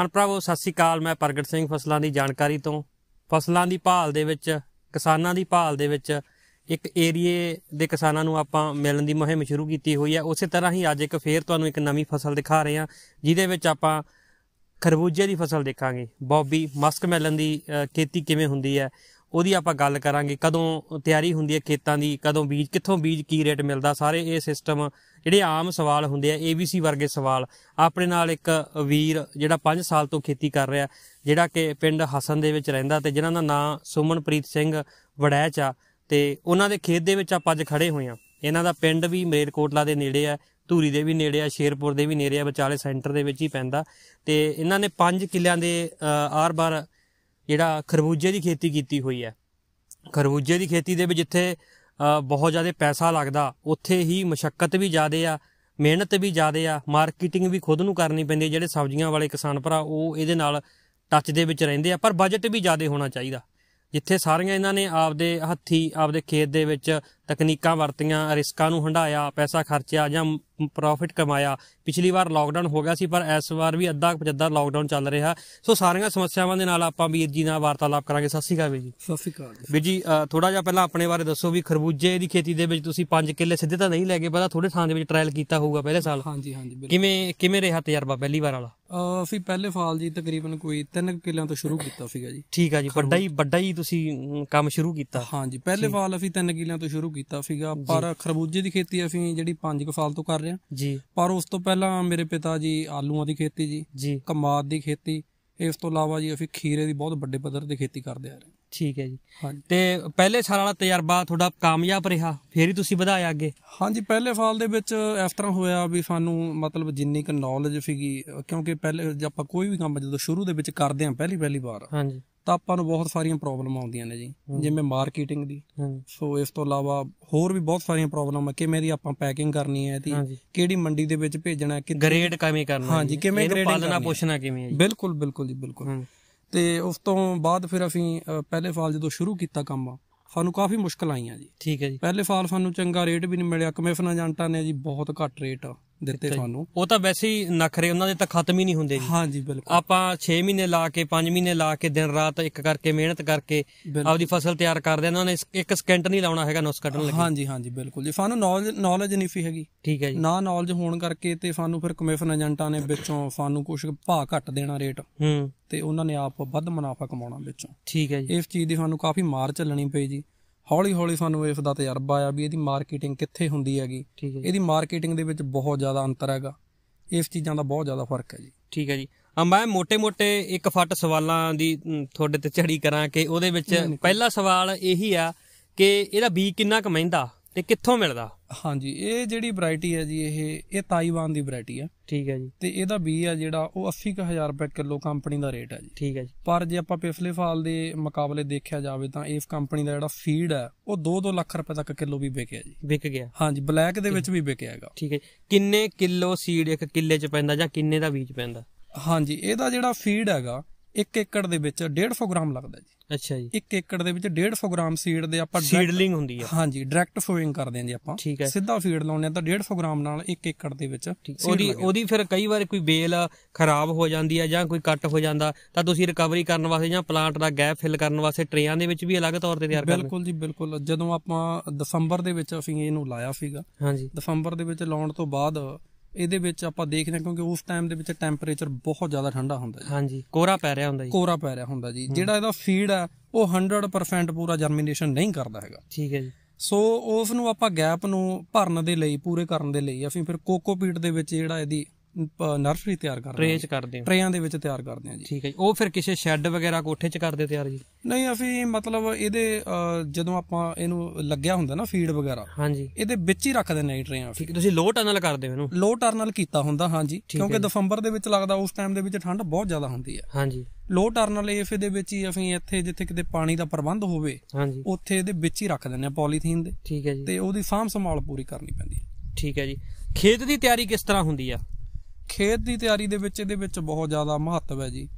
ਕਿਸਾਨ ਭਰਾਵੋ ਸਤਿ ਸ੍ਰੀ ਅਕਾਲ ਮੈਂ ਪ੍ਰਗਟ ਸਿੰਘ ਫਸਲਾਂ ਦੀ ਜਾਣਕਾਰੀ ਤੋਂ ਫਸਲਾਂ ਦੀ ਭਾਲ ਦੇ ਵਿੱਚ ਕਿਸਾਨਾਂ ਦੀ ਭਾਲ ਦੇ ਵਿੱਚ ਇੱਕ ਏਰੀਏ ਦੇ ਕਿਸਾਨਾਂ ਨੂੰ ਆਪਾਂ ਮਿਲਣ ਦੀ ਮੁਹਿੰਮ ਸ਼ੁਰੂ ਕੀਤੀ ਹੋਈ ਹੈ ਉਸੇ ਤਰ੍ਹਾਂ ਹੀ ਅੱਜ ਇੱਕ ਫੇਰ ਤੁਹਾਨੂੰ ਇੱਕ ਨਵੀਂ ਫਸਲ ਦਿਖਾ ਰਹੇ ਹਾਂ ਜਿਹਦੇ ਵਿੱਚ ਆਪਾਂ ਖਰਬੂਜੇ ਦੀ ਫਸਲ ਦੇਖਾਂਗੇ ਬੌਬੀ ਮਸਕ ਮੈਲਨ ਦੀ ਖੇਤੀ ਕਿਵੇਂ ਹੁੰਦੀ ਹੈ ਉਹਦੀ ਆਪਾਂ ਗੱਲ ਕਰਾਂਗੇ ਕਦੋਂ ਤਿਆਰੀ ਹੁੰਦੀ ਹੈ ਖੇਤਾਂ ਦੀ ਕਦੋਂ ਬੀਜ ਕਿੱਥੋਂ ਬੀਜ ਕੀ ਰੇਟ ਮਿਲਦਾ ਸਾਰੇ ਇਹ ਸਿਸਟਮ ਜਿਹੜੇ ਆਮ ਸਵਾਲ ਹੁੰਦੇ ਆ ABC ਵਰਗੇ ਸਵਾਲ ਆਪਣੇ ਨਾਲ ਇੱਕ ਵੀਰ ਜਿਹੜਾ 5 ਸਾਲ ਤੋਂ ਖੇਤੀ ਕਰ ਰਿਹਾ ਜਿਹੜਾ ਕਿ ਪਿੰਡ ਹਸਨ ਦੇ ਵਿੱਚ ਰਹਿੰਦਾ ਤੇ ਜਿਨ੍ਹਾਂ ਦਾ ਨਾਂ ਸੁਮਨਪ੍ਰੀਤ ਸਿੰਘ ਵੜੈਚ ਆ ਤੇ ਉਹਨਾਂ ਦੇ ਖੇਤ ਦੇ ਵਿੱਚ ਆਪਾਂ ਅੱਜ ਖੜੇ ਹੋਏ ਆ ਇਹਨਾਂ ਦਾ ਪਿੰਡ ਵੀ ਮਰੇਲਕੋਟਲਾ ਦੇ ਨੇੜੇ ਆ ਧੂਰੀ ਦੇ ਵੀ ਨੇੜੇ ਆ ਸ਼ੇਰਪੁਰ ਦੇ ਵੀ ਨੇੜੇ ਆ ਵਿਚਾਲੇ ਸੈਂਟਰ ਦੇ ਵਿੱਚ ਹੀ ਪੈਂਦਾ ਤੇ ਇਹਨਾਂ ਨੇ 5 ਕਿੱਲਿਆਂ ਦੇ ਆਰ-ਬਾਰ ਜਿਹੜਾ ਖਰਬੂਜੇ ਦੀ ਖੇਤੀ ਕੀਤੀ ਹੋਈ ਆ ਖਰਬੂਜੇ ਦੀ ਖੇਤੀ ਦੇ ਵਿੱਚ ਜਿੱਥੇ ਬਹੁਤ ਜ਼ਿਆਦਾ ਪੈਸਾ ਲੱਗਦਾ ਉੱਥੇ ਹੀ ਮੁਸ਼ਕਲਤ ਵੀ ਜ਼ਿਆਦੇ ਆ ਮਿਹਨਤ ਵੀ ਜ਼ਿਆਦੇ ਆ ਮਾਰਕੀਟਿੰਗ ਵੀ ਖੁਦ ਨੂੰ ਕਰਨੀ ਪੈਂਦੀ ਜਿਹੜੇ ਸਬਜ਼ੀਆਂ ਵਾਲੇ ਕਿਸਾਨ ਭਰਾ ਉਹ ਇਹਦੇ ਨਾਲ ਟੱਚ ਦੇ ਵਿੱਚ ਰਹਿੰਦੇ ਆ ਪਰ ਬਜਟ ਵੀ ਜ਼ਿਆਦੇ ਹੋਣਾ ਚਾਹੀਦਾ ਜਿੱਥੇ ਸਾਰੀਆਂ ਇਹਨਾਂ ਨੇ ਆਪਦੇ ਹੱਥੀ ਆਪਦੇ ਖੇਤ ਦੇ ਵਿੱਚ ਤਕਨੀਕਾਂ ਵਰਤੀਆਂ ਰਿਸਕਾਂ ਨੂੰ ਹੰਡਾਇਆ ਪੈਸਾ ਖਰਚਿਆ ਜਾਂ ਪ੍ਰੋਫਿਟ ਕਮਾਇਆ ਪਿਛਲੀ ਵਾਰ ਲਾਕਡਾਊਨ ਹੋ ਗਿਆ ਸੀ ਪਰ ਇਸ ਵਾਰ ਵੀ ਅੱਧਾ ਪਜੱਦਾ ਲਾਕਡਾਊਨ ਚੱਲ ਰਿਹਾ ਸੋ ਸਾਰੀਆਂ ਸਮੱਸਿਆਵਾਂ ਦੇ ਨਾਲ ਆਪਾਂ ਵੀਰ ਜੀ ਨਾਲ ਵਾਰਤਾਲਾਪ ਕਰਾਂਗੇ ਸਤਿ ਸ਼੍ਰੀ ਅਕਾਲ ਵੀਰ ਜੀ ਸਤਿ ਸ਼੍ਰੀ ਅਕਾਲ ਵੀਰ ਜੀ ਥੋੜਾ ਜਿਹਾ ਪਹਿਲਾਂ ਆਪਣੇ ਬਾਰੇ ਦੱਸੋ ਵੀ ਖਰਬੂਜੇ ਦੀ ਖੇਤੀ ਦੇ ਵਿੱਚ ਤੁਸੀਂ 5 ਕਿੱਲੇ ਸਿੱਧੇ ਤਾਂ ਨਹੀਂ ਲੈ ਗਏ ਪਹਿਲਾਂ ਥੋੜੇ ਥਾਂ ਦੇ ਵਿੱਚ ਟ੍ਰਾਇਲ ਕੀਤਾ ਹੋਊਗਾ ਪਹਿਲੇ ਸਾਲ ਹਾਂਜੀ ਹਾਂਜੀ ਕਿਵੇਂ ਕਿਵੇਂ ਰਿਹਾ ਤਜਰਬਾ ਪਹਿਲੀ ਵਾਰ ਵਾਲਾ ਅਸੀਂ ਪਹਿਲੇ ਫਾਲ ਜੀ ਤਕਰੀਬਨ ਕੋਈ 3 ਕਿੱਲਿਆਂ ਤੋਂ ਸ਼ੁਰੂ ਕੀਤਾ ਸੀਗਾ ਜੀ ਠੀਕ ਆ ਜੀ ਵੱਡਾ ਹੀ ਵੱਡਾ ਹੀ ਤੁਸੀਂ ਕੰਮ ਸ਼ੁਰੂ ਕੀਤਾ ਹਾਂਜੀ ਪਹਿਲੇ ਫਾਲ ਅਸੀਂ 3 ਕਿੱਲਿਆਂ ਤੋਂ ਸ਼ੁਰੂ ਕੀਤਾ ਸੀਗਾ ਪਰ ਖਰਬੂਜੇ ਦੀ ਖੇਤੀ ਅਸੀਂ ਜਿਹੜੀ 5 ਕੁ ਫਾਲ ਤੋਂ ਕਰ ਰਿਹਾ ਜੀ ਪਰ ਉਸ ਤੋਂ ਪਹਿਲਾਂ ਮੇਰੇ ਪਿਤਾ ਜੀ ਆਲੂਆਂ ਦੀ ਖੇਤੀ ਜੀ ਜੀ ਕਮਾਦ ਦੀ ਖੇਤੀ ਇਸ ਤੋਂ ਇਲਾਵਾ ਜੀ ਅਸੀਂ ਖੀਰੇ ਦੀ ਬਹੁਤ ਵੱਡੇ ਪੱਧਰ ਤੇ ਖੇਤੀ ਕਰਦੇ ਆ ਰਹੇ ਠੀਕ ਹੈ ਜੀ ਤੇ ਪਹਿਲੇ ਸਾਲ ਵਾਲਾ ਤਜਰਬਾ ਤੁਹਾਡਾ ਕਾਮਯਾਬ ਰਿਹਾ ਫੇਰ ਹੀ ਤੁਸੀਂ ਵਧਾਇਆ ਅੱਗੇ ਹਾਂਜੀ ਪਹਿਲੇ ਸਾਲ ਦੇ ਵਿੱਚ ਇਸ ਤਰ੍ਹਾਂ ਹੋਇਆ ਵੀ ਸਾਨੂੰ ਮਤਲਬ ਜਿੰਨੀ ਕੁ ਨੌਲੇਜ ਸੀਗੀ ਕਿਉਂਕਿ ਪਹਿਲੇ ਜੇ ਆਪਾਂ ਕੋਈ ਵੀ ਕੰਮ ਜਦੋਂ ਸ਼ੁਰੂ ਦੇ ਵਿੱਚ ਕਰਦੇ ਆਂ ਪਹਿਲੀ ਪਹਿਲੀ ਵਾਰ ਹਾਂਜੀ ਤਾਂ ਆਪਾਂ ਨੂੰ ਬਹੁਤ ਸਾਰੀਆਂ ਪ੍ਰੋਬਲਮ ਆਉਂਦੀਆਂ ਨੇ ਜੀ ਜਿਵੇਂ ਮਾਰਕੀਟਿੰਗ ਦੀ ਸੋ ਇਸ ਤੋਂ ਇਲਾਵਾ ਹੋਰ ਵੀ ਬਹੁਤ ਸਾਰੀਆਂ ਪ੍ਰੋਬਲਮ ਆ ਕਿਵੇਂ ਦੀ ਆਪਾਂ ਪੈਕਿੰਗ ਕਰਨੀ ਹੈ ਇਹਦੀ ਕਿਹੜੀ ਮੰਡੀ ਦੇ ਵਿੱਚ ਭੇਜਣਾ ਹੈ ਕਿ ਗ੍ਰੇਡ ਕਿਵੇਂ ਕਰਨਾ ਹਾਂਜੀ ਕਿਵੇਂ ਗ੍ਰੇਡ ਪਾਲਣਾ ਪੁੱਛਣਾ ਕਿਵੇਂ ਹੈ ਬਿਲਕੁਲ ਬਿਲਕੁਲ ਜੀ ਬਿਲਕੁਲ ਤੇ ਉਸ ਤੋਂ ਬਾਅਦ ਫਿਰ ਅਸੀਂ ਪਹਿਲੇ ਫਾਲ ਜਦੋਂ ਸ਼ੁਰੂ ਕੀਤਾ ਕੰਮ ਆ ਸਾਨੂੰ ਕਾਫੀ ਮੁਸ਼ਕਲ ਆਈਆਂ ਜੀ ਠੀਕ ਹੈ ਜੀ ਪਹਿਲੇ ਫਾਲ ਸਾਨੂੰ ਚੰਗਾ ਰੇਟ ਵੀ ਨਹੀਂ ਮਿਲਿਆ ਕਮਿਸ਼ਨ ਏਜੰਟਾਂ ਨੇ ਜੀ ਬਹੁਤ ਘੱਟ ਰੇਟ ਦਿੱਤੇ ਤੁਹਾਨੂੰ ਉਹ ਤਾਂ ਵੈਸੇ ਹੀ ਨਖਰੇ ਉਹਨਾਂ ਦੇ ਤਾਂ ਖਤਮ ਹੀ ਨਹੀਂ ਹੁੰਦੇ ਜੀ ਹਾਂਜੀ ਬਿਲਕੁਲ ਆਪਾਂ 6 ਮਹੀਨੇ ਲਾ ਕੇ 5 ਮਹੀਨੇ ਲਾ ਕੇ ਦਿਨ ਰਾਤ ਇੱਕ ਕਰਕੇ ਮਿਹਨਤ ਕਰਕੇ ਆਪਦੀ ਫਸਲ ਤਿਆਰ ਕਰਦੇ ਉਹਨਾਂ ਨੇ ਇੱਕ ਸਕਿੰਟ ਨਹੀਂ ਲਾਉਣਾ ਹੈਗਾ ਨੁਸ ਕੱਢਣ ਲੱਗੇ ਹਾਂਜੀ ਹਾਂਜੀ ਬਿਲਕੁਲ ਜੀ ਸਾਨੂੰ ਨੌਲੇਜ ਨਹੀਂ ਫੀ ਹੈਗੀ ਠੀਕ ਹੈ ਜੀ ਨਾ ਨੌਲੇਜ ਹੋਣ ਕਰਕੇ ਤੇ ਸਾਨੂੰ ਫਿਰ ਕਮਿਸ਼ਨ ਏਜੰਟਾਂ ਨੇ ਵਿੱਚੋਂ ਸਾਨੂੰ ਕੁਝ ਭਾਅ ਘੱਟ ਦੇਣਾ ਰੇਟ ਹੂੰ ਤੇ ਉਹਨਾਂ ਨੇ ਆਪ ਵੱਧ ਮੁਨਾਫਾ ਕਮਾਉਣਾ ਵਿੱਚੋਂ ਠੀਕ ਹੈ ਜੀ ਇਸ ਚੀਜ਼ ਦੀ ਸਾਨੂੰ ਕਾਫੀ ਮਾਰ ਚੱਲਣੀ ਪਈ ਜੀ ਹੌਲੀ ਹੌਲੀ ਸਾਨੂੰ ਇਸ ਦਾ ਤਜਰਬਾ ਆਇਆ ਵੀ ਇਹਦੀ ਮਾਰਕੀਟਿੰਗ ਕਿੱਥੇ ਹੁੰਦੀ ਹੈਗੀ ਇਹਦੀ ਮਾਰਕੀਟਿੰਗ ਦੇ ਵਿੱਚ ਬਹੁਤ ਜ਼ਿਆਦਾ ਅੰਤਰ ਹੈਗਾ ਇਸ ਚੀਜ਼ਾਂ ਦਾ ਬਹੁਤ ਜ਼ਿਆਦਾ ਫਰਕ ਹੈ ਜੀ ਠੀਕ ਹੈ ਜੀ ਮੈਂ ਮੋٹے-ਮੋٹے ਇੱਕ ਫੱਟ ਸਵਾਲਾਂ ਦੀ ਤੁਹਾਡੇ ਤੇ ਝੜੀ ਕਰਾਂ ਕਿ ਉਹਦੇ ਵਿੱਚ ਪਹਿਲਾ ਸਵਾਲ ਇਹੀ ਆ ਕਿ ਇਹਦਾ ਬੀ ਕਿੰਨਾ ਕੁ ਤੇ ਕਿੱਥੋਂ ਮਿਲਦਾ ਹਾਂਜੀ ਇਹ ਜਿਹੜੀ ਵੈਰਾਈਟੀ ਹੈ ਜੀ ਇਹ ਇਹ ਤਾਈਵਾਨ ਦੀ ਵੈਰਾਈਟੀ ਹੈ ਠੀਕ ਹੈ ਜੀ ਤੇ ਇਹਦਾ ਬੀ ਆ ਜਿਹੜਾ ਉਹ 80000 ਰੁਪਏ ਕਿਲੋ ਕੰਪਨੀ ਦਾ ਰੇਟ ਹੈ ਜੀ ਠੀਕ ਹੈ ਜੀ ਪਰ ਜੇ ਆਪਾਂ ਪਿਛਲੇ ਸਾਲ ਦੇ ਮੁਕਾਬਲੇ ਦੇਖਿਆ ਜਾਵੇ ਤਾਂ ਇਸ ਕੰਪਨੀ ਦਾ ਜਿਹੜਾ ਫੀਡ ਹੈ ਉਹ 2-2 ਲੱਖ ਰੁਪਏ ਤੱਕ ਕਿਲੋ ਵੀ ਵਿਕਿਆ ਜੀ ਵਿਕ ਗਿਆ ਹਾਂਜੀ ਬਲੈਕ ਦੇ ਵਿੱਚ ਵੀ ਵਿਕਿਆ ਹੈਗਾ ਠੀਕ ਹੈ ਕਿੰਨੇ ਕਿਲੋ ਸੀਡ ਇੱਕ ਕਿੱਲੇ 'ਚ ਪੈਂਦਾ ਜਾਂ ਕਿੰਨੇ ਦਾ ਬੀਜ ਪੈਂਦਾ ਹਾਂਜੀ ਇਹਦਾ ਜਿਹੜਾ ਫੀਡ ਹੈਗਾ ਇੱਕ ਏਕੜ ਦੇ ਵਿੱਚ 150 ਗ੍ਰਾਮ ਲੱਗਦਾ ਜੀ ਅੱਛਾ ਜੀ ਇੱਕ ਏਕੜ ਦੇ ਵਿੱਚ 150 ਗ੍ਰਾਮ ਸੀਡ ਦੇ ਆਪਾਂ ਸੀਡਲਿੰਗ ਹੁੰਦੀ ਹੈ ਹਾਂਜੀ ਡਾਇਰੈਕਟ ਸੋਇੰਗ ਕਰਦੇ ਦਿੰਦੇ ਜੀ ਆਪਾਂ ਸਿੱਧਾ ਫੀਡ ਲਾਉਂਦੇ ਆ ਤਾਂ 150 ਗ੍ਰਾਮ ਨਾਲ ਇੱਕ ਏਕੜ ਦੇ ਵਿੱਚ ਉਹਦੀ ਉਹਦੀ ਫਿਰ ਕਈ ਵਾਰ ਕੋਈ ਬੇਲ ਖਰਾਬ ਹੋ ਜਾਂਦੀ ਹੈ ਜਾਂ ਕੋਈ ਕੱਟ ਹੋ ਜਾਂਦਾ ਤਾਂ ਤੁਸੀਂ ਰਿਕਵਰੀ ਕਰਨ ਵਾਸਤੇ ਜਾਂ ਪਲਾਂਟ ਦਾ ਗੈਪ ਫਿਲ ਕਰਨ ਵਾਸਤੇ ਟ੍ਰੇਆਂ ਦੇ ਵਿੱਚ ਵੀ ਅਲੱਗ ਤੌਰ ਤੇ ਤਿਆਰ ਕਰਦੇ ਬਿਲਕੁਲ ਜੀ ਬਿਲਕੁਲ ਜਦੋਂ ਆਪਾਂ ਦਸੰਬਰ ਦੇ ਵਿੱਚ ਅਸੀਂ ਇਹਨੂੰ ਲਾਇਆ ਸੀਗਾ ਹਾਂਜੀ ਦਸੰਬਰ ਦੇ ਵਿੱਚ ਲਾਉਣ ਤੋਂ ਬਾਅਦ ਇਹਦੇ ਵਿੱਚ ਆਪਾਂ ਦੇਖਦੇ ਹਾਂ ਕਿਉਂਕਿ ਉਸ ਟਾਈਮ ਦੇ ਵਿੱਚ ਟੈਂਪਰੇਚਰ ਬਹੁਤ ਜ਼ਿਆਦਾ ਠੰਡਾ ਹੁੰਦਾ ਜੀ ਹਾਂਜੀ ਕੋਰਾ ਪੈ ਰਿਹਾ ਹੁੰਦਾ ਜੀ ਕੋਰਾ ਪੈ ਰਿਹਾ ਹੁੰਦਾ ਜੀ ਜਿਹੜਾ ਇਹਦਾ ਫੀਡ ਆ ਉਹ 100% ਪੂਰਾ ਜਰਮੀਨੇਸ਼ਨ ਨਹੀਂ ਕਰਦਾ ਹੈਗਾ ਠੀਕ ਹੈ ਜੀ ਸੋ ਉਸ ਨੂੰ ਆਪਾਂ ਗੈਪ ਨੂੰ ਭਰਨ ਦੇ ਲਈ ਪੂਰੇ ਕਰਨ ਦੇ ਲਈ ਅਸੀਂ ਫਿਰ ਕੋਕੋਪੀਟ ਦੇ ਵਿੱਚ ਜਿਹੜਾ ਇਹਦੀ ਨਰਸਰੀ ਤਿਆਰ ਕਰਦੇ ਟ੍ਰੇਜ ਕਰਦੇ ਹਾਂ ਟ੍ਰੇਆਂ ਦੇ ਵਿੱਚ ਤਿਆਰ ਕਰਦੇ ਹਾਂ ਜੀ ਠੀਕ ਹੈ ਜੀ ਉਹ ਫਿਰ ਕਿਸੇ ਸ਼ੈੱਡ ਵਗੈਰਾ ਕੋਠੇ 'ਚ ਕਰਦੇ ਤਿਆਰ ਜੀ ਨਹੀਂ ਅਸੀਂ ਮਤਲਬ ਇਹਦੇ ਜਦੋਂ ਆਪਾਂ ਇਹਨੂੰ ਲੱਗਿਆ ਹੁੰਦਾ ਨਾ ਫੀਡ ਵਗੈਰਾ ਹਾਂਜੀ ਇਹਦੇ ਵਿੱਚ ਹੀ ਰੱਖ ਦਿੰਦੇ ਹਾਂ ਟ੍ਰੇਆਂ ਠੀਕ ਤੁਸੀਂ ਲੋ ਟਰਨਲ ਕਰਦੇ ਹੋ ਇਹਨੂੰ ਲੋ ਟਰਨਲ ਕੀਤਾ ਹੁੰਦਾ ਹਾਂਜੀ ਕਿਉਂਕਿ ਦਸੰਬਰ ਦੇ ਵਿੱਚ ਲੱਗਦਾ ਉਸ ਟਾਈਮ ਦੇ ਵਿੱਚ ਠੰਡ ਬਹੁਤ ਜ਼ਿਆਦਾ ਹੁੰਦੀ ਹੈ ਹਾਂਜੀ ਲੋ ਟਰਨਲ ਇਹ ਦੇ ਵਿੱਚ ਹੀ ਅਸੀਂ ਇੱਥੇ ਜਿੱਥੇ ਕਿਤੇ ਪਾਣੀ ਦਾ ਪ੍ਰਬੰਧ ਹੋਵੇ ਹਾਂਜੀ ਉੱਥੇ ਇਹਦੇ ਵਿੱਚ ਹੀ ਰੱਖ ਦਿੰਦੇ ਆ ਪੋਲੀਥੀਨ ਦੇ ਠੀਕ ਹੈ ਜੀ ਤੇ ਉਹਦੀ ਸਾਂਭ ਸੰਭਾਲ ਪੂਰੀ ਕਰਨੀ ਪੈਂਦੀ ਹੈ ਠੀਕ ਹੈ ਜੀ ਖੇਤ ਦੀ ਤਿਆਰੀ ਕਿਸ ਤਰ੍ਹਾਂ ਹੁੰਦੀ ਆ ਖੇਤ ਦੀ ਤਿਆਰੀ ਦੇ ਵਿੱਚ ਇਹਦੇ ਵਿੱਚ ਬਹੁਤ ਜ਼ਿਆਦਾ ਮਹੱਤਵ ਹੈ ਜੀ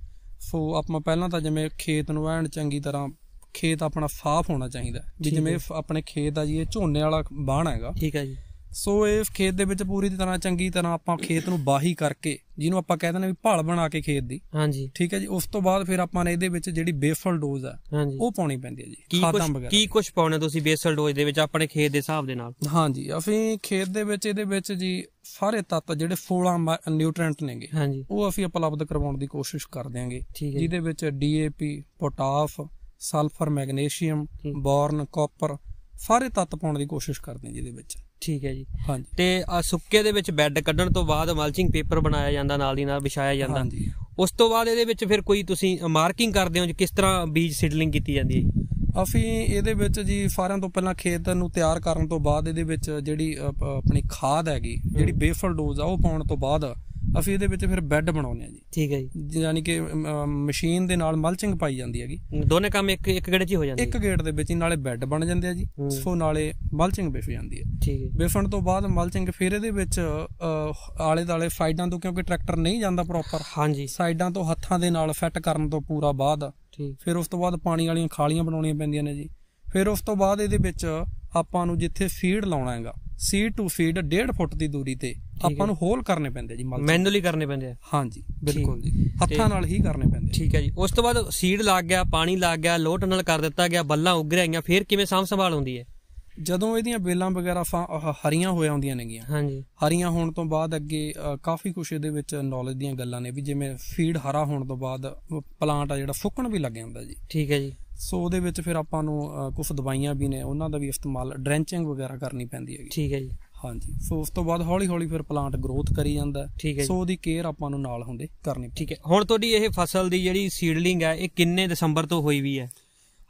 ਸੋ ਆਪਾਂ ਪਹਿਲਾਂ ਤਾਂ ਜਿਵੇਂ ਖੇਤ ਨੂੰ ਐਨ ਚੰਗੀ ਤਰ੍ਹਾਂ ਖੇਤ ਆਪਣਾ ਸਾਫ਼ ਹੋਣਾ ਚਾਹੀਦਾ ਜਿਵੇਂ ਆਪਣੇ ਖੇਤ ਆ ਜੀ ਇਹ ਝੋਨੇ ਵਾਲਾ ਬਾਣ ਹੈਗਾ ਠੀਕ ਹੈ ਜੀ ਸੋ ਇਹ ਖੇਤ ਦੇ ਵਿੱਚ ਪੂਰੀ ਤਰ੍ਹਾਂ ਚੰਗੀ ਤਰ੍ਹਾਂ ਆਪਾਂ ਖੇਤ ਨੂੰ ਬਾਹੀ ਕਰਕੇ ਜਿਹਨੂੰ ਆਪਾਂ ਕਹਿੰਦੇ ਨੇ ਵੀ ਭਾਲ ਬਣਾ ਕੇ ਖੇਤ ਦੀ ਹਾਂਜੀ ਠੀਕ ਹੈ ਜੀ ਉਸ ਤੋਂ ਬਾਅਦ ਫਿਰ ਆਪਾਂ ਨੇ ਇਹਦੇ ਵਿੱਚ ਜਿਹੜੀ ਬੇਸਲ ਡੋਜ਼ ਆ ਉਹ ਪਾਉਣੀ ਪੈਂਦੀ ਹੈ ਜੀ ਖਾਦਾਂ ਵਗੈਰਾ ਕੀ ਕੁਝ ਪਾਉਣਾ ਤੁਸੀਂ ਬੇਸਲ ਡੋਜ਼ ਦੇ ਵਿੱਚ ਆਪਣੇ ਖੇਤ ਦੇ ਹਿਸਾਬ ਦੇ ਨਾਲ ਹਾਂਜੀ ਅਸੀਂ ਖੇਤ ਦੇ ਵਿੱਚ ਇਹਦੇ ਵਿੱਚ ਜੀ ਸਾਰੇ ਤੱਤ ਜਿਹੜੇ 16 ਨਿਊਟ੍ਰੀਐਂਟ ਨੇਗੇ ਉਹ ਅਸੀਂ ਉਪਲਬਧ ਕਰਵਾਉਣ ਦੀ ਕੋਸ਼ਿਸ਼ ਕਰ ਦਿਆਂਗੇ ਜਿਹਦੇ ਵਿੱਚ DAP potash sulphur magnesium boron copper ਸਾਰੇ ਤੱਤ ਪਾਉਣ ਦੀ ਕੋਸ਼ਿਸ਼ ਕਰਦੇ ਹਾਂ ਜਿਹਦੇ ਵਿੱਚ ਠੀਕ ਹੈ ਜੀ ਹਾਂਜੀ ਤੇ ਆ ਸੁੱਕੇ ਦੇ ਵਿੱਚ ਬੈੱਡ ਕੱਢਣ ਤੋਂ ਬਾਅਦ ਮਲਚਿੰਗ ਪੇਪਰ ਬਣਾਇਆ ਜਾਂਦਾ ਨਾਲ ਦੀ ਨਾਲ ਵਿਛਾਇਆ ਜਾਂਦਾ ਉਸ ਤੋਂ ਬਾਅਦ ਇਹਦੇ ਵਿੱਚ ਫਿਰ ਕੋਈ ਤੁਸੀਂ ਮਾਰਕਿੰਗ ਕਰਦੇ ਹੋ ਜੀ ਕਿਸ ਤਰ੍ਹਾਂ ਬੀਜ ਸੀਡਲਿੰਗ ਕੀਤੀ ਜਾਂਦੀ ਹੈ ਅਸੀਂ ਇਹਦੇ ਵਿੱਚ ਜੀ ਸਾਰਿਆਂ ਤੋਂ ਪਹਿਲਾਂ ਖੇਤ ਨੂੰ ਤਿਆਰ ਕਰਨ ਤੋਂ ਬਾਅਦ ਇਹਦੇ ਵਿੱਚ ਜਿਹੜੀ ਆਪਣੀ ਖਾਦ ਹੈਗੀ ਜਿਹੜੀ ਬੇਫਲ ਡੋਜ਼ ਆ ਉਹ ਪਾਉਣ ਤੋਂ ਬਾਅਦ ਅਸੀਂ ਇਹਦੇ ਵਿੱਚ ਫਿਰ ਬੈੱਡ ਬਣਾਉਂਦੇ ਆ ਜੀ ਠੀਕ ਹੈ ਜੀ ਯਾਨੀ ਕਿ ਮਸ਼ੀਨ ਦੇ ਨਾਲ ਮਲਚਿੰਗ ਪਾਈ ਜਾਂਦੀ ਹੈਗੀ ਦੋਨੇ ਕੰਮ ਇੱਕ ਇੱਕ ਗੇੜ 'ਚ ਹੀ ਹੋ ਜਾਂਦੇ ਇੱਕ ਗੇੜ ਦੇ ਵਿੱਚ ਹੀ ਨਾਲੇ ਬੈੱਡ ਬਣ ਜਾਂਦੇ ਆ ਜੀ ਸੋ ਨਾਲੇ ਮਲਚਿੰਗ ਵਿਫ ਜਾਂਦੀ ਹੈ ਠੀਕ ਹੈ ਵਿਫਣ ਤੋਂ ਬਾਅਦ ਮਲਚਿੰਗ ਫਿਰ ਇਹਦੇ ਵਿੱਚ ਆਲੇ ਦਾਲੇ ਸਾਈਡਾਂ ਤੋਂ ਕਿਉਂਕਿ ਟਰੈਕਟਰ ਨਹੀਂ ਜਾਂਦਾ ਪ੍ਰੋਪਰ ਹਾਂਜੀ ਸਾਈਡਾਂ ਤੋਂ ਹੱਥਾਂ ਦੇ ਨਾਲ ਫਿੱਟ ਕਰਨ ਤੋਂ ਪੂਰਾ ਬਾਅਦ ਠੀਕ ਫਿਰ ਉਸ ਤੋਂ ਬਾਅਦ ਪਾਣੀ ਵਾਲੀਆਂ ਖਾਲੀਆਂ ਬਣਾਉਣੀਆਂ ਪੈਂਦੀਆਂ ਨੇ ਜੀ ਫਿਰ ਉਸ ਤੋਂ ਬਾਅਦ ਇਹਦੇ ਵਿੱਚ ਆਪਾਂ ਨੂੰ ਜਿੱਥੇ ਫੀਡ ਲਾਉਣਾ ਹੈਗਾ ਸੀ ਟੂ ਫੀਡ 1.5 ਫੁੱਟ ਦੀ ਦੂਰੀ ਤੇ ਆਪਾਂ ਨੂੰ ਹੋਲ ਕਰਨੇ ਪੈਂਦੇ ਜੀ ਮਲਚ ਮੈਨੂਅਲੀ ਕਰਨੇ ਪੈਂਦੇ ਆ ਹਾਂਜੀ ਬਿਲਕੁਲ ਜੀ ਹੱਥਾਂ ਨਾਲ ਹੀ ਕਰਨੇ ਪੈਂਦੇ ਠੀਕ ਹੈ ਜੀ ਉਸ ਤੋਂ ਬਾਅਦ ਸੀਡ ਲੱਗ ਗਿਆ ਪਾਣੀ ਲੱਗ ਗਿਆ ਲੋਟ ਨਾਲ ਕਰ ਦਿੱਤਾ ਗਿਆ ਬੱਲਾਂ ਉੱਗ ਰਹੀਆਂ ਫਿਰ ਕਿਵੇਂ ਸਾਂਭ ਸੰਭਾਲ ਹੁੰਦੀ ਹੈ ਜਦੋਂ ਇਹਦੀਆਂ ਬੇਲਾਂ ਵਗੈਰਾ ਹਰੀਆਂ ਹੋ ਜਾਂਦੀਆਂ ਨੇਗੀਆਂ ਹਾਂਜੀ ਹਰੀਆਂ ਹੋਣ ਤੋਂ ਬਾਅਦ ਅੱਗੇ ਕਾਫੀ ਕੁਝ ਇਹਦੇ ਵਿੱਚ ਨੌਲੇਜ ਦੀਆਂ ਗੱਲਾਂ ਨੇ ਵੀ ਜਿਵੇਂ ਫੀਡ ਹਰਾ ਹੋਣ ਤੋਂ ਬਾਅਦ ਪਲਾਂਟ ਆ ਜਿਹੜਾ ਫੁੱਕਣ ਵੀ ਲੱਗ ਜਾਂਦਾ ਜੀ ਠੀਕ ਹੈ ਜੀ ਸੋ ਉਹਦੇ ਵਿੱਚ ਫਿਰ ਆਪਾਂ ਨੂੰ ਕੁਝ ਦਵਾਈਆਂ ਵੀ ਨੇ ਉਹਨਾਂ ਦਾ ਵੀ ਇਸਤੇਮਾਲ ਡ੍ਰੈਂਚਿੰਗ ਵਗੈਰਾ ਕਰਨੀ ਪੈਂਦੀ ਹੈਗੀ ਠੀਕ ਹੈ ਜੀ ਹਾਂਜੀ ਸੋ ਉਸ ਤੋਂ ਬਾਅਦ ਹੌਲੀ-ਹੌਲੀ ਫਿਰ ਪਲਾਂਟ ਗਰੋਥ ਕਰੀ ਜਾਂਦਾ ਸੋ ਉਹਦੀ ਕੇਅਰ ਆਪਾਂ ਨੂੰ ਨਾਲ ਹੁੰਦੇ ਕਰਨੀ ਠੀਕ ਹੈ ਹੁਣ ਤੁਹਾਡੀ ਇਹ ਫਸਲ ਦੀ ਜਿਹੜੀ ਸੀਡਲਿੰਗ ਹੈ ਇਹ ਕਿੰਨੇ ਦਸੰਬਰ ਤੋਂ ਹੋਈ ਵੀ ਹੈ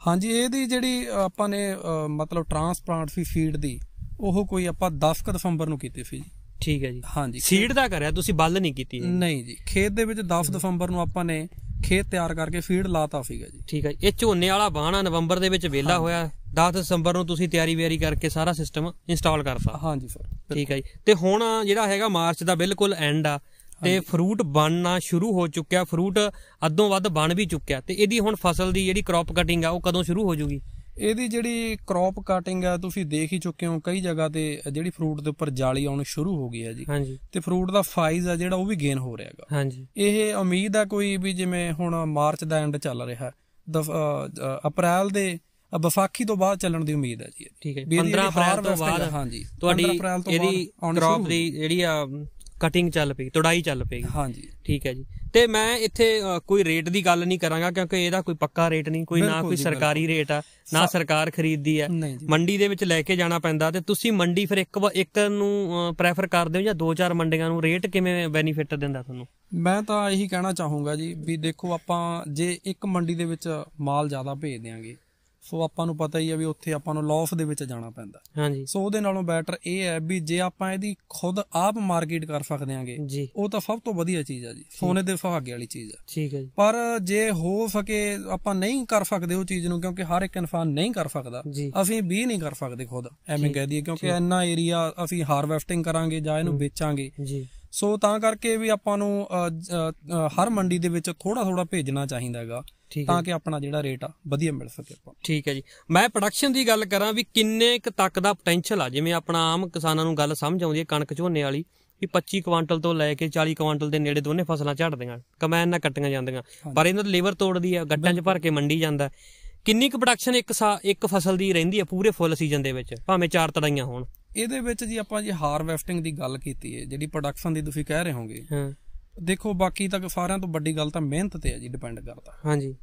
ਹਾਂਜੀ ਇਹਦੀ ਜਿਹੜੀ ਆਪਾਂ ਨੇ ਮਤਲਬ ਟ੍ਰਾਂਸਪਲਾਂਟ ਸੀ ਸੀਡ ਦੀ ਉਹ ਕੋਈ ਆਪਾਂ 10 ਦਸੰਬਰ ਨੂੰ ਕੀਤੀ ਸੀ ਜੀ ਠੀਕ ਹੈ ਜੀ ਹਾਂਜੀ ਸੀਡ ਦਾ ਕਰਿਆ ਤੁਸੀਂ ਬੱਲ ਨਹੀਂ ਕੀਤੀ ਨਹੀਂ ਜੀ ਖੇਤ ਦੇ ਵਿੱਚ 10 ਦਸੰਬਰ ਨੂੰ ਆਪਾਂ ਨੇ ਖੇਤ ਤਿਆਰ ਕਰਕੇ ਫੀਡ ਲਾਤਾ ਸੀਗਾ ਜੀ ਠੀਕ ਹੈ ਇਹ ਝੋਨੇ ਵਾਲਾ ਬਾਣਾ ਨਵੰਬਰ ਦੇ ਵਿੱਚ ਵੇਲਾ ਹੋਇਆ 10 ਦਸੰਬਰ ਨੂੰ ਤੁਸੀਂ ਤਿਆਰੀ ਵਿਆਰੀ ਕਰਕੇ ਸਾਰਾ ਸਿਸਟਮ ਇੰਸਟਾਲ ਕਰਤਾ ਹਾਂਜੀ ਸਰ ਠੀਕ ਹੈ ਜੀ ਤੇ ਹੁਣ ਜਿਹੜਾ ਹੈਗਾ ਮਾਰਚ ਦਾ ਬਿਲਕੁਲ ਐਂਡ ਆ ਤੇ ਫਰੂਟ ਬਣਨਾ ਸ਼ੁਰੂ ਹੋ ਚੁੱਕਿਆ ਫਰੂਟ ਅੱਧੋਂ ਵੱਧ ਬਣ ਵੀ ਚੁੱਕਿਆ ਤੇ ਇਹਦੀ ਹੁਣ ਫਸਲ ਦੀ ਜਿਹੜੀ ਕ੍ਰੌਪ ਕਟਿੰਗ ਆ ਉਹ ਕਦੋਂ ਸ਼ੁਰੂ ਹੋ ਜੂਗੀ ਇਹਦੀ ਜਿਹੜੀ ਕ੍ਰੌਪ ਕਟਿੰਗ ਆ ਤੁਸੀਂ ਦੇਖ ਹੀ ਚੁੱਕੇ ਹੋ ਕਈ ਜਗ੍ਹਾ ਤੇ ਜਿਹੜੀ ਫਰੂਟ ਦੇ ਉੱਪਰ ਜਾਲੀ ਆਉਣੀ ਸ਼ੁਰੂ ਹੋ ਗਈ ਹੈ ਜੀ ਤੇ ਫਰੂਟ ਦਾ ਫਾਈਜ਼ ਆ ਜਿਹੜਾ ਉਹ ਵੀ ਗੇਨ ਹੋ ਰਿਹਾਗਾ ਹਾਂਜੀ ਇਹ ਉਮੀਦ ਆ ਕੋਈ ਵੀ ਜਿਵੇਂ ਹੁਣ ਮਾਰਚ ਦਾ ਐਂਡ ਚੱਲ ਰਿਹਾ ਅਪ੍ਰੈਲ ਦੇ ਵਿਸਾਖੀ ਤੋਂ ਬਾਅਦ ਚੱਲਣ ਦੀ ਉਮੀਦ ਹੈ ਜੀ ਠੀਕ ਹੈ 15 ਅਪ੍ਰੈਲ ਤੋਂ ਬਾਅਦ ਹਾਂਜੀ ਤੁਹਾਡੀ ਇਹਦੀ ਕ੍ਰੌਪ ਦੀ ਜਿਹੜੀ ਆ ਕਟਿੰਗ ਚੱਲ ਪਈ ਤੁੜਾਈ ਚੱਲ ਪਈ ਹਾਂਜੀ ਠੀਕ ਹੈ ਜੀ ਤੇ ਮੈਂ ਇੱਥੇ ਕੋਈ ਰੇਟ ਦੀ ਗੱਲ ਨਹੀਂ ਕਰਾਂਗਾ ਕਿਉਂਕਿ ਇਹਦਾ ਕੋਈ ਪੱਕਾ ਰੇਟ ਨਹੀਂ ਕੋਈ ਨਾ ਕੋਈ ਸਰਕਾਰੀ ਰੇਟ ਆ ਨਾ ਸਰਕਾਰ ਖਰੀਦਦੀ ਆ ਮੰਡੀ ਦੇ ਵਿੱਚ ਲੈ ਕੇ ਜਾਣਾ ਪੈਂਦਾ ਤੇ ਤੁਸੀਂ ਮੰਡੀ ਫਿਰ ਇੱਕ ਇੱਕ ਨੂੰ ਪ੍ਰੈਫਰ ਕਰਦੇ ਹੋ ਜਾਂ ਦੋ ਚਾਰ ਮੰਡੀਆਂ ਨੂੰ ਰੇਟ ਕਿਵੇਂ ਬੈਨੀਫਿਟ ਦਿੰਦਾ ਤੁਹਾਨੂੰ ਮੈਂ ਤਾਂ ਇਹੀ ਕਹਿਣਾ ਚਾਹੂੰਗਾ ਜੀ ਵੀ ਦੇਖੋ ਆਪਾਂ ਜੇ ਇੱਕ ਮੰਡੀ ਦੇ ਵਿੱਚ ਮਾਲ ਜ਼ਿਆਦਾ ਭੇਜ ਦੇਾਂਗੇ ਸੋ ਆਪਾਂ ਨੂੰ ਪਤਾ ਹੀ ਆ ਵੀ ਉੱਥੇ ਆਪਾਂ ਨੂੰ ਲਾਫ ਦੇ ਵਿੱਚ ਜਾਣਾ ਪੈਂਦਾ ਹਾਂਜੀ ਸੋ ਉਹਦੇ ਨਾਲੋਂ ਬੈਟਰ ਇਹ ਹੈ ਵੀ ਜੇ ਆਪਾਂ ਇਹਦੀ ਖੁਦ ਆਪ ਮਾਰਕੀਟ ਕਰ ਸਕਦੇ ਆਂਗੇ ਉਹ ਤਾਂ ਸਭ ਤੋਂ ਵਧੀਆ ਚੀਜ਼ ਆ ਜੀ ਸੋਨੇ ਦੇ ਸੁਹਾਗੇ ਵਾਲੀ ਚੀਜ਼ ਆ ਠੀਕ ਹੈ ਜੀ ਪਰ ਜੇ ਹੋ ਸਕੇ ਆਪਾਂ ਨਹੀਂ ਕਰ ਸਕਦੇ ਉਹ ਚੀਜ਼ ਨੂੰ ਕਿਉਂਕਿ ਹਰ ਇੱਕ ਇਨਸਾਨ ਨਹੀਂ ਕਰ ਸਕਦਾ ਅਸੀਂ ਵੀ ਨਹੀਂ ਕਰ ਸਕਦੇ ਖੁਦ ਐਵੇਂ ਕਹਿ ਦਈਏ ਕਿਉਂਕਿ ਇੰਨਾ ਏਰੀਆ ਅਸੀਂ ਹਾਰਵੈਸਟਿੰਗ ਕਰਾਂਗੇ ਜਾਂ ਇਹਨੂੰ ਵੇਚਾਂਗੇ ਜੀ ਸੋ ਤਾਂ ਕਰਕੇ ਵੀ ਆਪਾਂ ਨੂੰ ਹਰ ਮੰਡੀ ਦੇ ਵਿੱਚ ਥੋੜਾ ਥੋੜਾ ਭੇਜਣਾ ਚਾਹੀਦਾ ਹੈਗਾ ਤਾਂ ਕਿ ਆਪਣਾ ਜਿਹੜਾ ਰੇਟ ਆ ਵਧੀਆ ਮਿਲ ਸਕੇ ਆਪਾਂ ਠੀਕ ਹੈ ਜੀ ਮੈਂ ਪ੍ਰੋਡਕਸ਼ਨ ਦੀ ਗੱਲ ਕਰਾਂ ਵੀ ਕਿੰਨੇ ਕ ਤੱਕ ਦਾ ਪੋਟੈਂਸ਼ੀਅਲ ਆ ਜਿਵੇਂ ਆਪਣਾ ਆਮ ਕਿਸਾਨਾਂ ਨੂੰ ਗੱਲ ਸਮਝ ਆਉਂਦੀ ਹੈ ਕਣਕ ਝੋਨੇ ਵਾਲੀ ਕਿ 25 ਕੁਇੰਟਲ ਤੋਂ ਲੈ ਕੇ 40 ਕੁਇੰਟਲ ਦੇ ਨੇੜੇ ਦੋਨੇ ਫਸਲਾਂ ਝੜਦੀਆਂ ਕਮੈਨ ਨਾਲ ਕੱਟੀਆਂ ਜਾਂਦੀਆਂ ਪਰ ਇਹਨਾਂ ਦਾ ਲੇਬਰ ਤੋੜਦੀ ਹੈ ਗੱਟਾਂ 'ਚ ਭਰ ਕੇ ਮੰਡੀ ਜਾਂਦਾ ਕਿੰਨੀ ਕੁ ਪ੍ਰੋਡਕਸ਼ਨ ਇੱਕ ਸਾ ਇੱਕ ਫਸਲ ਦੀ ਰਹਿੰਦੀ ਹੈ ਪੂਰੇ ਫੁੱਲ ਸੀਜ਼ਨ ਦੇ ਵਿੱਚ ਭਾਵੇਂ ਚਾਰ ਤੜਾਈਆਂ ਹੋਣ ਇਹਦੇ ਵਿੱਚ ਜੀ ਆਪਾਂ ਜੀ ਹਾਰਵੈਸਟਿੰਗ ਦੀ ਗੱਲ ਕੀਤੀ ਹੈ ਜਿਹੜੀ ਪ੍ਰੋਡਕਸ਼ਨ ਦੀ ਤੁਸੀਂ ਕਹਿ ਰਹੇ ਹੋਗੇ ਦੇਖੋ ਬਾਕੀ ਤਾਂ ਸਾਰਿਆਂ ਤੋਂ ਵੱਡੀ ਗੱਲ ਤਾਂ ਮਿਹਨਤ ਤੇ ਆ ਜੀ ਡਿਪੈਂਡ ਕਰਦਾ ਹਾਂਜੀ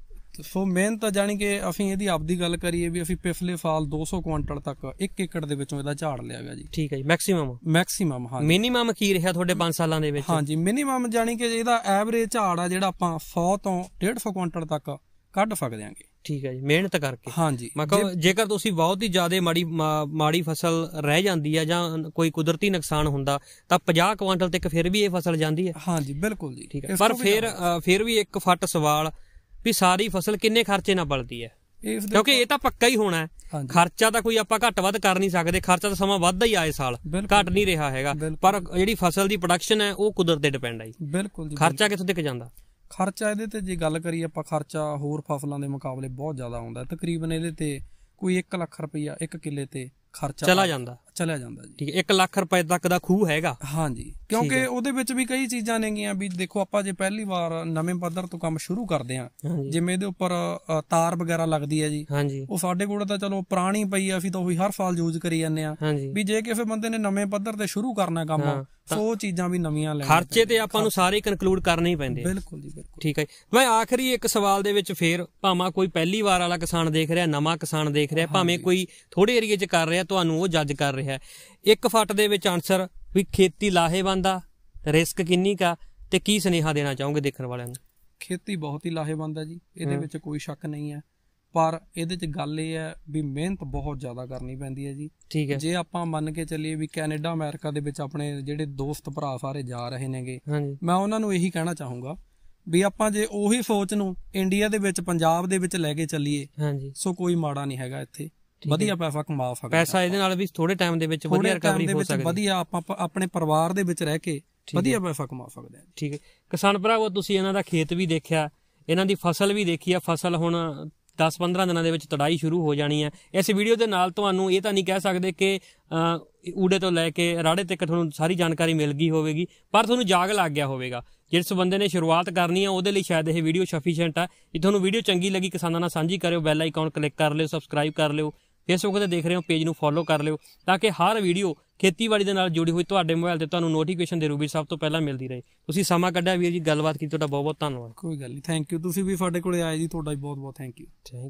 ਸੋ ਮਿਹਨਤ ਜਾਨੀ ਕਿ ਅਸੀਂ ਇਹਦੀ ਆਪਦੀ ਗੱਲ ਕਰੀਏ ਵੀ ਅਸੀਂ ਪਿਛਲੇ ਸਾਲ 200 ਕੁਇੰਟਲ ਤੱਕ 1 ਏਕੜ ਦੇ ਵਿੱਚੋਂ ਇਹਦਾ ਝਾੜ ਲਿਆ ਗਿਆ ਜੀ ਠੀਕ ਹੈ ਜੀ ਮੈਕਸਿਮਮ ਮੈਕਸਿਮਮ ਹਾਂ ਮਿਨੀਮਮ ਕੀ ਰਿਹਾ ਤੁਹਾਡੇ 5 ਸਾਲਾਂ ਦੇ ਵਿੱਚ ਹਾਂ ਜੀ ਮਿਨੀਮਮ ਜਾਨੀ ਕਿ ਇਹਦਾ ਐਵਰੇਜ ਝਾੜ ਆ ਜਿਹੜਾ ਆਪਾਂ 100 ਤੋਂ 150 ਕੁਇੰਟਲ ਤੱਕ ਕੱਢ ਸਕਦੇ ਹਾਂਗੇ ਠੀਕ ਹੈ ਜੀ ਮਿਹਨਤ ਕਰਕੇ ਹਾਂਜੀ ਕਹਾਂ ਜੇਕਰ ਤੁਸੀਂ ਬਹੁਤ ਹੀ ਜ਼ਿਆਦਾ ਮਾੜੀ ਮਾੜੀ ਫਸਲ ਰਹਿ ਜਾਂਦੀ ਹੈ ਜਾਂ ਕੋਈ ਕੁਦਰਤੀ ਨੁਕਸਾਨ ਹੁੰਦਾ ਤਾਂ 50 ਕੁਇੰਟਲ ਤੱਕ ਫਿਰ ਵੀ ਇਹ ਫਸਲ ਜਾਂਦੀ ਹੈ ਹਾਂਜੀ ਬਿਲਕੁਲ ਜੀ ਠੀਕ ਹੈ ਪਰ ਫਿਰ ਫਿਰ ਵੀ ਇੱਕ ਫੱਟ ਸਵਾਲ ਵੀ ਸਾਰੀ ਫਸਲ ਕਿੰਨੇ ਖਰਚੇ ਨਾਲ ਬਲਦੀ ਹੈ ਕਿਉਂਕਿ ਇਹ ਤਾਂ ਪੱਕਾ ਹੀ ਹੋਣਾ ਹੈ ਖਰਚਾ ਤਾਂ ਕੋਈ ਆਪਾਂ ਘੱਟ ਵੱਧ ਕਰ ਨਹੀਂ ਸਕਦੇ ਖਰਚਾ ਤਾਂ ਸਮਾਂ ਵੱਧਦਾ ਹੀ ਆਏ ਸਾਲ ਘਟ ਨਹੀਂ ਰਿਹਾ ਹੈਗਾ ਪਰ ਜਿਹੜੀ ਫਸਲ ਦੀ ਪ੍ਰੋਡਕਸ਼ਨ ਹੈ ਉਹ ਕੁਦਰਤ ਤੇ ਡਿਪੈਂਡ ਹੈ ਬਿਲਕੁਲ ਜੀ ਖਰਚਾ ਕਿੱਥੋਂ ਤੱਕ ਜਾਂਦਾ ਖਰਚਾ ਇਹਦੇ ਤੇ ਜੇ ਗੱਲ ਕਰੀ ਆਪਾਂ ਖਰਚਾ ਹੋਰ ਫਸਲਾਂ ਦੇ ਮੁਕਾਬਲੇ ਬਹੁਤ ਜ਼ਿਆਦਾ ਆਉਂਦਾ ਤਕਰੀਬਨ ਇਹਦੇ ਤੇ ਕੋਈ 1 ਲੱਖ ਰੁਪਈਆ 1 ਕਿੱਲੇ ਤੇ ਖਰਚਾ ਚਲਾ ਜਾਂਦਾ ਚਲਿਆ ਜਾਂਦਾ ਜੀ ਠੀਕ ਹੈ 1 ਲੱਖ ਰੁਪਏ ਤੱਕ ਦਾ ਖੂਹ ਹੈਗਾ ਹਾਂਜੀ ਕਿਉਂਕਿ ਉਹਦੇ ਵਿੱਚ ਵੀ ਕਈ ਚੀਜ਼ਾਂ ਨੇਗੀਆਂ ਵੀ ਦੇਖੋ ਆਪਾਂ ਜੇ ਪਹਿਲੀ ਵਾਰ ਨਵੇਂ ਪੱਧਰ ਤੋਂ ਕੰਮ ਸ਼ੁਰੂ ਕਰਦੇ ਆ ਜਿਵੇਂ ਇਹਦੇ ਉੱਪਰ ਤਾਰ ਵਗੈਰਾ ਲੱਗਦੀ ਹੈ ਜੀ ਉਹ ਸਾਡੇ ਕੋਲ ਤਾਂ ਚਲੋ ਪੁਰਾਣੀ ਪਈ ਆ ਫਿਰ ਤਾਂ ਉਹੀ ਹਰ ਸਾਲ ਯੂਜ਼ ਕਰੀ ਜਾਂਦੇ ਆ ਵੀ ਜੇ ਕਿਸੇ ਬੰਦੇ ਨੇ ਨਵੇਂ ਪੱਧਰ ਤੇ ਸ਼ੁਰੂ ਕਰਨਾ ਕੰਮ ਸੋ ਚੀਜ਼ਾਂ ਵੀ ਨਵੀਆਂ ਲੈਣ ਖਰਚੇ ਤੇ ਆਪਾਂ ਨੂੰ ਸਾਰੇ ਕਨਕਲੂਡ ਕਰਨੇ ਹੀ ਪੈਂਦੇ ਬਿਲਕੁਲ ਜੀ ਬਿਲਕੁਲ ਠੀਕ ਹੈ ਮੈਂ ਆਖਰੀ ਇੱਕ ਸਵਾਲ ਦੇ ਵਿੱਚ ਫੇਰ ਭਾਵੇਂ ਕੋਈ ਪਹਿਲੀ ਵਾਰ ਵਾਲਾ ਕਿਸਾਨ ਦੇਖ ਰਿਹਾ ਨਵਾਂ ਕਿਸਾਨ ਦੇਖ ਰਿਹਾ ਭਾਵੇਂ ਕੋਈ ਥੋੜੇ ਏਰੀਏ 'ਚ ਕਰ ਰਿਹਾ ਤੁਹਾਨੂੰ ਉਹ ਜੱਜ ਕਰ ਰਿਹਾ ਹੈ ਇੱਕ ਫੱਟ ਦੇ ਵਿੱਚ ਆਨਸਰ ਵੀ ਖੇਤੀ ਲਾਹੇਵੰਦ ਆ ਰਿਸਕ ਕਿੰਨੀ ਕਾ ਤੇ ਕੀ ਸਨੇਹਾ ਦੇਣਾ ਚਾਹੋਗੇ ਦੇਖਣ ਵਾਲਿਆਂ ਨੂੰ ਖੇਤੀ ਬਹੁਤ ਹੀ ਲਾਹੇਵੰਦ ਆ ਜੀ ਇਹਦੇ ਵਿੱਚ ਕੋਈ ਸ਼ੱਕ ਨਹੀਂ ਹੈ ਪਰ ਇਹਦੇ ਵਿੱਚ ਗੱਲ ਇਹ ਹੈ ਵੀ ਮਿਹਨਤ ਬਹੁਤ ਜ਼ਿਆਦਾ ਕਰਨੀ ਪੈਂਦੀ ਹੈ ਜੀ ਠੀਕ ਹੈ ਜੇ ਆਪਾਂ ਮੰਨ ਕੇ ਚੱਲੀਏ ਵੀ ਕੈਨੇਡਾ ਅਮਰੀਕਾ ਦੇ ਵਿੱਚ ਆਪਣੇ ਜਿਹੜੇ ਦੋਸਤ ਭਰਾ ਸਾਰੇ ਜਾ ਰਹੇ ਨੇਗੇ ਮੈਂ ਉਹਨਾਂ ਨੂੰ ਇਹੀ ਕਹਿਣਾ ਚਾਹੂੰਗਾ ਵੀ ਆਪਾਂ ਜੇ ਉਹੀ ਸੋਚ ਨੂੰ ਇੰਡੀਆ ਦੇ ਵਿੱਚ ਪੰਜਾਬ ਦੇ ਵਿੱਚ ਲੈ ਕੇ ਚੱਲੀਏ ਸੋ ਕੋਈ ਮਾੜਾ ਨਹੀਂ ਹੈਗਾ ਇੱਥੇ ਵਧੀਆ ਪੈਸਾ ਕਮਾ ਸਕਦੇ ਪੈਸਾ ਇਹਦੇ ਨਾਲ ਵੀ ਥੋੜੇ ਟਾਈਮ ਦੇ ਵਿੱਚ ਵਧੀਆ ਰਿਕਵਰੀ ਹੋ ਸਕਦੀ ਹੈ ਵਧੀਆ ਆਪਾਂ ਆਪਣੇ ਪਰਿਵਾਰ ਦੇ ਵਿੱਚ ਰਹਿ ਕੇ ਵਧੀਆ ਪੈਸਾ ਕਮਾ ਸਕਦੇ ਹਾਂ ਠੀਕ ਹੈ ਕਿਸਾਨ ਭਰਾਵੋ ਤੁਸੀਂ ਇਹਨਾਂ ਦਾ ਖੇਤ ਵੀ ਦੇਖਿਆ ਇਹਨਾਂ ਦੀ ਫਸਲ ਵੀ ਦੇਖੀ ਆ ਫਸਲ ਹੁਣ 10-15 ਦਿਨਾਂ ਦੇ ਵਿੱਚ ਤੜਾਈ ਸ਼ੁਰੂ ਹੋ ਜਾਣੀ ਹੈ ਇਸ ਵੀਡੀਓ ਦੇ ਨਾਲ ਤੁਹਾਨੂੰ ਇਹ ਤਾਂ ਨਹੀਂ ਕਹਿ ਸਕਦੇ ਕਿ ਊੜੇ ਤੋਂ ਲੈ ਕੇ ਰਾੜੇ ਤੱਕ ਤੁਹਾਨੂੰ ਸਾਰੀ ਜਾਣਕਾਰੀ ਮਿਲ ਗਈ ਹੋਵੇਗੀ ਪਰ ਤੁਹਾਨੂੰ ਜਾਗ ਲੱਗ ਗਿਆ ਹੋਵੇਗਾ ਜਿਸ ਬੰਦੇ ਨੇ ਸ਼ੁਰੂਆਤ ਕਰਨੀ ਹੈ ਉਹਦੇ ਲਈ ਸ਼ਾਇਦ ਇਹ ਵੀਡੀਓ ਸਫੀਸ਼ੀਐਂਟ ਹੈ ਜੇ ਤੁਹਾਨੂੰ ਵੀਡੀਓ ਚੰਗੀ ਲੱਗੀ ਕਿਸਾਨਾਂ ਨਾਲ ਸਾਂਝੀ ਕਰਿਓ ਬੈਲ ਆਈਕਨ ਕਲਿੱਕ ਕਰ ਲਿਓ ਸਬਸਕ੍ਰਾਈਬ ਕਰ ਲਿਓ ਫੇਸਬੁੱਕ ਤੇ ਦੇਖ ਰਹੇ ਹੋ ਪੇਜ ਨੂੰ ਫੋਲੋ ਕਰ ਲਿਓ ਤਾਂ ਕਿ ਹਰ ਵੀਡੀਓ ਖੇਤੀਬਾੜੀ ਦੇ ਨਾਲ ਜੁੜੀ ਹੋਈ ਤੁਹਾਡੇ ਮੋਬਾਈਲ ਤੇ ਤੁਹਾਨੂੰ ਨੋਟੀਫਿਕੇਸ਼ਨ ਦੇ ਰੂਪ ਵਿੱਚ ਸਭ ਤੋਂ ਪਹਿਲਾਂ ਮਿਲਦੀ ਰਹੇ ਤੁਸੀਂ ਸਮਾਂ ਕੱਢਿਆ ਵੀਰ ਜੀ ਗੱਲਬਾਤ ਕੀਤੀ ਤੁਹਾਡਾ ਬਹੁਤ ਬਹੁਤ ਧੰਨਵਾਦ ਕੋਈ ਗੱਲ ਨਹੀਂ ਥੈਂਕ ਯੂ ਤੁਸੀਂ ਵੀ ਸਾਡੇ ਕੋਲੇ ਆਏ ਜੀ ਤੁਹਾਡਾ ਬਹੁਤ ਬਹੁਤ ਥੈਂਕ ਯੂ